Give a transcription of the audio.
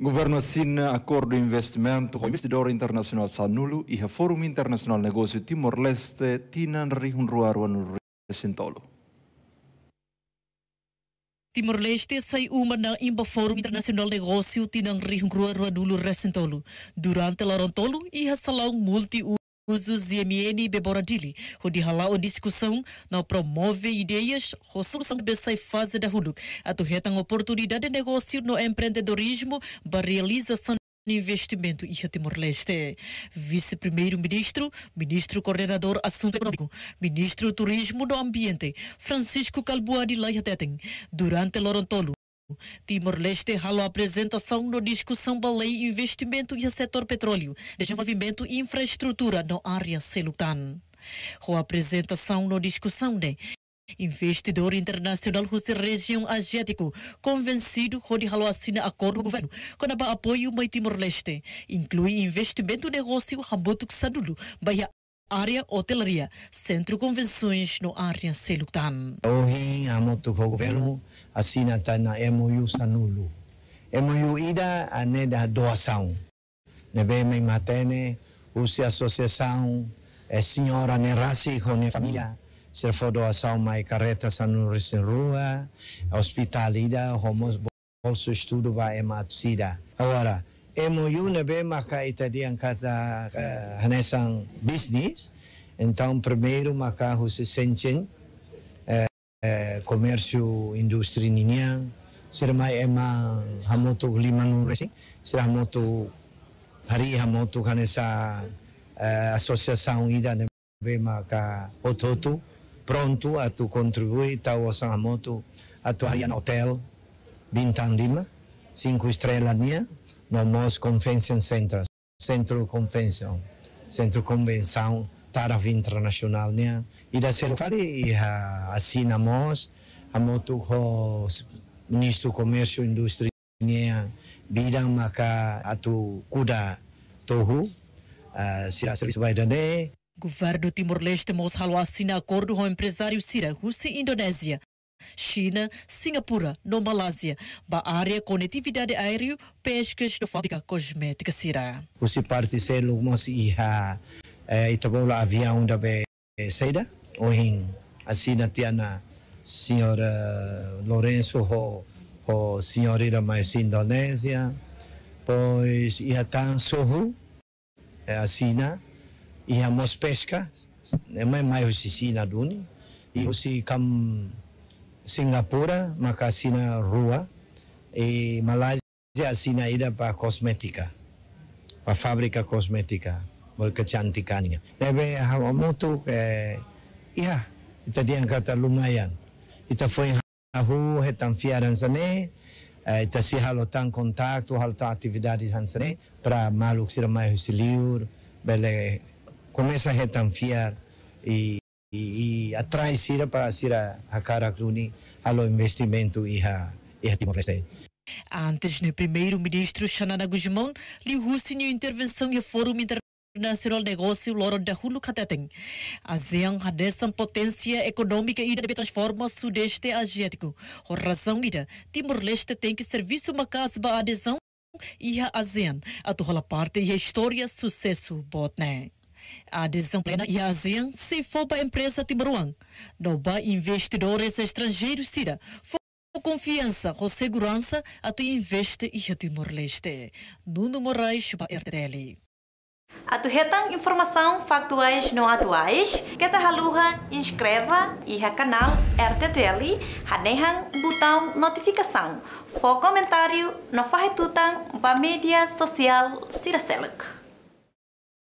Governo assina acordo de investimento com o investidor internacional Sanulo e o Fórum Internacional Negócio Timor-Leste Tinan Rihunruaru Anurri Sintolo. Timor-Leste sai uma na Imba Fórum Internacional Negócio Tinan Rihunruaru Anurri Sintolo durante Larantolo e a Salão Multi Usos uzuziemieni beboradili hudihalao discussão não promove ideias resolução besai fase da huluk A torreta oportunidade de negócio no empreendedorismo para realização investimento e Timor-Leste. Vice-Primeiro-Ministro, Ministro Coordenador Assunto Econômico, Ministro Turismo do Ambiente, Francisco Calboa de Laia Durante Lorontolo, Timor-Leste ralou a apresentação no discussão São Balei Investimento e Setor Petróleo, Desenvolvimento e Infraestrutura na área Selutan. Com a apresentação no discussão de Investidor internacional Rússia região asiático, convencido que Rodi assina acordo com o governo, com apoio ao Timor-Leste, inclui investimento negócio Rambotuk Sanulu, Bahia área hotelaria, centro convenções no área Selutan. Alguém amou o governo assinata na MOU Sanulu. MOU ida ane da doação. Nebe me matene use associação é senhora ne raci com a família. Se for doação mai carreta Sanulu sem rua, hospital ida homos bolso estudo vai ematsida. Agora, MOU nebe maka itadian kata eh, hanesan business. Então primeiro maka se senchin eh, komersiu industri ninia sira mai ema hamotu limanu resi sira hamotu hari hamotu kane sa eh, asosiação ida ne bema ka ototu pronto a tu contribuir tau sa hamotu a tu harian hotel lima cinco estrelas nia no mos convention center centro convenção centro convenção taraf internasionalnya. Né? Ida sekali ha asina mos amotu ho ministro comércio indústria bidang né? maka atu kuda tohu uh, sira serviço vai dane. Governo Timor-Leste mosralou assina acordo com empresário Sira Rússia Indonesia, Indonésia. China, Singapura, no Malásia, ba área conectividade aérea, pescas do fábrica cosmética Sira. Os parceiros mos iha eh, lá havia um da saída, hoje assim na Tiana, senhora eh, Lourenço, ho, ho senhorita mais Indonésia, pois ia tão sorru, eh, assim na, ia mos pesca, mais mais oficina duni, e se cam Singapura, macasina rua, e Malásia, assim na ida para cosmética, para fábrica cosmética berkecantikannya. Lebe hamu tu eh iya kita diangkat lumayan. Kita foi hahu hetan fiaran sana eh, ita si halotan contato, halotan atividade hansane para maluk sira mai husiliur, bele começa hetan fiar e e, e atrai sira para sira hakara kruni halo investimento iha iha timor leste. Antes, o primeiro-ministro Xanana Guzmão lhe russe em intervenção e fórum internacional na sirol negócio loro da hulu kateteng. ASEAN hadesan potência econômica e deve transforma o sudeste asiático. Por razão ida, Timor-Leste tem que servir uma casa para adesão e a ASEAN. A tua parte e a história sucesso botne A adesão plena e a ASEAN se for para a empresa Timoruan. Doba investidores estrangeiros tira. confiança, ou segurança, a tu investe e a Timor-Leste. Nuno Moraes para RTL. Atuhetang informação factuais não atuais, que haluha inscreva e ha canal RTTL, hanehang botão notificação, for comentário na farretutang ba mídia social Siraseluk.